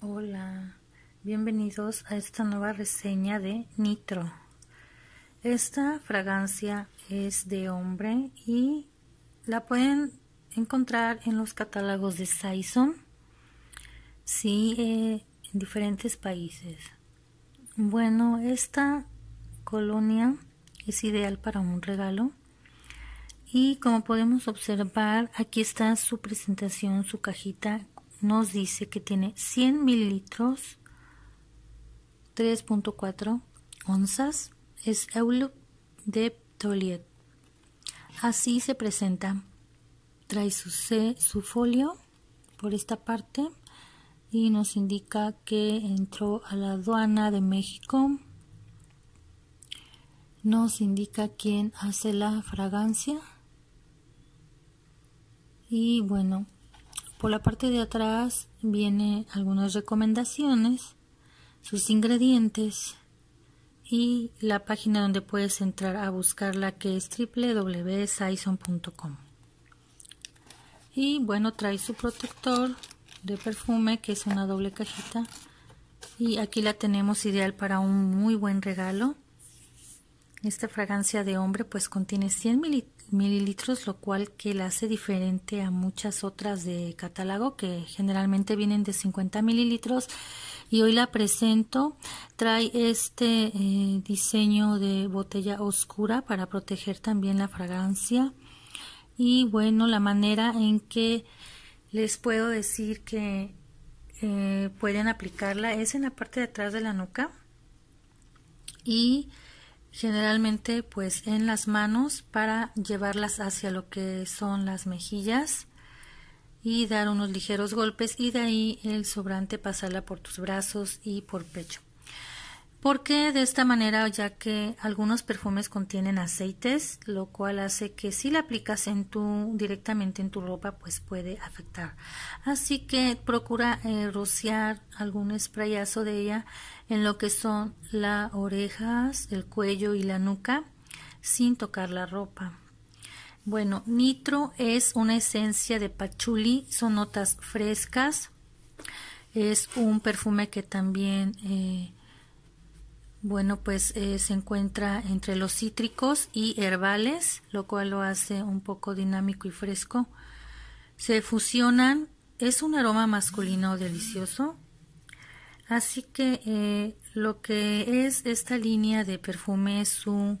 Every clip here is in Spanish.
Hola, bienvenidos a esta nueva reseña de Nitro. Esta fragancia es de hombre y la pueden encontrar en los catálogos de Saison, sí, eh, en diferentes países. Bueno, esta colonia es ideal para un regalo. Y como podemos observar, aquí está su presentación, su cajita nos dice que tiene 100 mililitros, 3.4 onzas, es Eulup de Toliet. Así se presenta. Trae su, su folio por esta parte y nos indica que entró a la aduana de México. Nos indica quién hace la fragancia. Y bueno, por la parte de atrás viene algunas recomendaciones, sus ingredientes y la página donde puedes entrar a buscarla que es www.saison.com. Y bueno, trae su protector de perfume que es una doble cajita y aquí la tenemos ideal para un muy buen regalo. Esta fragancia de hombre pues contiene 100 mililitros, lo cual que la hace diferente a muchas otras de catálogo que generalmente vienen de 50 mililitros y hoy la presento. Trae este eh, diseño de botella oscura para proteger también la fragancia y bueno la manera en que les puedo decir que eh, pueden aplicarla es en la parte de atrás de la nuca y generalmente pues en las manos para llevarlas hacia lo que son las mejillas y dar unos ligeros golpes y de ahí el sobrante pasarla por tus brazos y por pecho. Porque de esta manera? Ya que algunos perfumes contienen aceites, lo cual hace que si la aplicas en tu, directamente en tu ropa, pues puede afectar. Así que procura eh, rociar algún sprayazo de ella en lo que son las orejas, el cuello y la nuca, sin tocar la ropa. Bueno, nitro es una esencia de pachuli, son notas frescas. Es un perfume que también... Eh, bueno, pues eh, se encuentra entre los cítricos y herbales, lo cual lo hace un poco dinámico y fresco. Se fusionan, es un aroma masculino delicioso. Así que eh, lo que es esta línea de perfume, su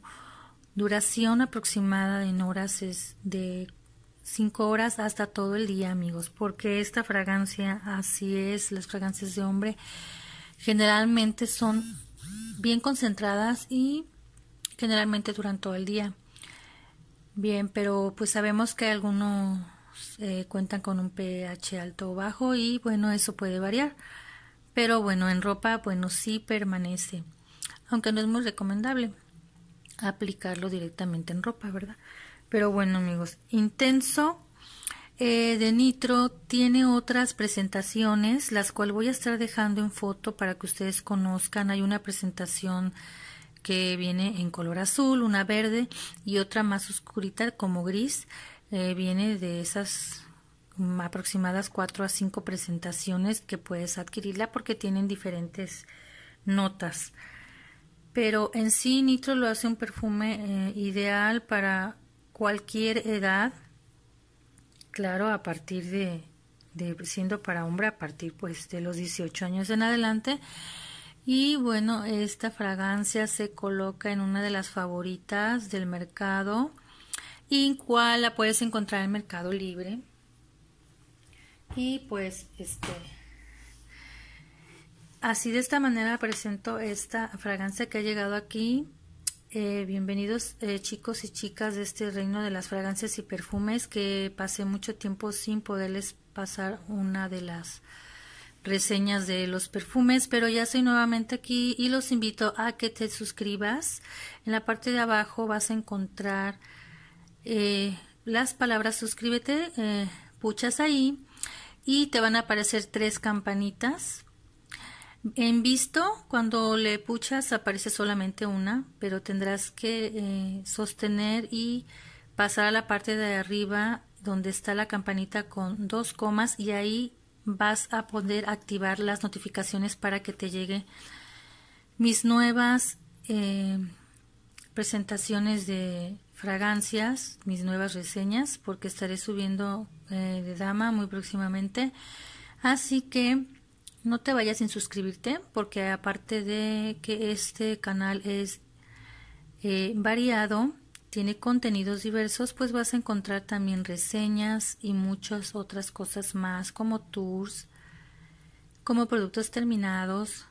duración aproximada en horas es de 5 horas hasta todo el día, amigos, porque esta fragancia, así es, las fragancias de hombre generalmente son bien concentradas y generalmente duran todo el día. Bien, pero pues sabemos que algunos eh, cuentan con un pH alto o bajo y bueno, eso puede variar. Pero bueno, en ropa, bueno, sí permanece, aunque no es muy recomendable aplicarlo directamente en ropa, ¿verdad? Pero bueno, amigos, intenso eh, de Nitro tiene otras presentaciones, las cuales voy a estar dejando en foto para que ustedes conozcan. Hay una presentación que viene en color azul, una verde y otra más oscurita como gris. Eh, viene de esas aproximadas 4 a 5 presentaciones que puedes adquirirla porque tienen diferentes notas. Pero en sí Nitro lo hace un perfume eh, ideal para cualquier edad claro, a partir de, siendo para hombre, a partir pues de los 18 años en adelante. Y bueno, esta fragancia se coloca en una de las favoritas del mercado, y cual la puedes encontrar en Mercado Libre. Y pues este así de esta manera presento esta fragancia que ha llegado aquí eh, bienvenidos eh, chicos y chicas de este reino de las fragancias y perfumes que pasé mucho tiempo sin poderles pasar una de las reseñas de los perfumes, pero ya estoy nuevamente aquí y los invito a que te suscribas. En la parte de abajo vas a encontrar eh, las palabras suscríbete, puchas ahí y te van a aparecer tres campanitas en visto, cuando le puchas aparece solamente una, pero tendrás que eh, sostener y pasar a la parte de arriba donde está la campanita con dos comas y ahí vas a poder activar las notificaciones para que te lleguen mis nuevas eh, presentaciones de fragancias, mis nuevas reseñas, porque estaré subiendo eh, de dama muy próximamente. Así que no te vayas sin suscribirte porque aparte de que este canal es eh, variado, tiene contenidos diversos, pues vas a encontrar también reseñas y muchas otras cosas más como tours, como productos terminados,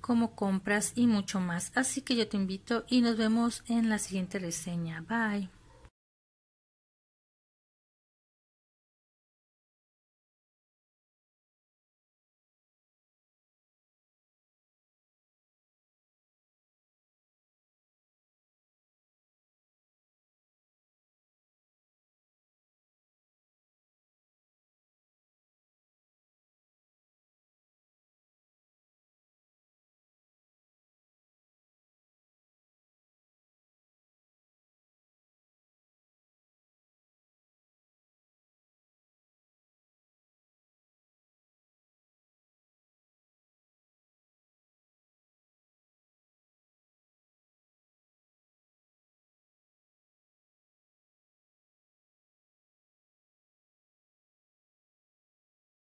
como compras y mucho más. Así que yo te invito y nos vemos en la siguiente reseña. Bye.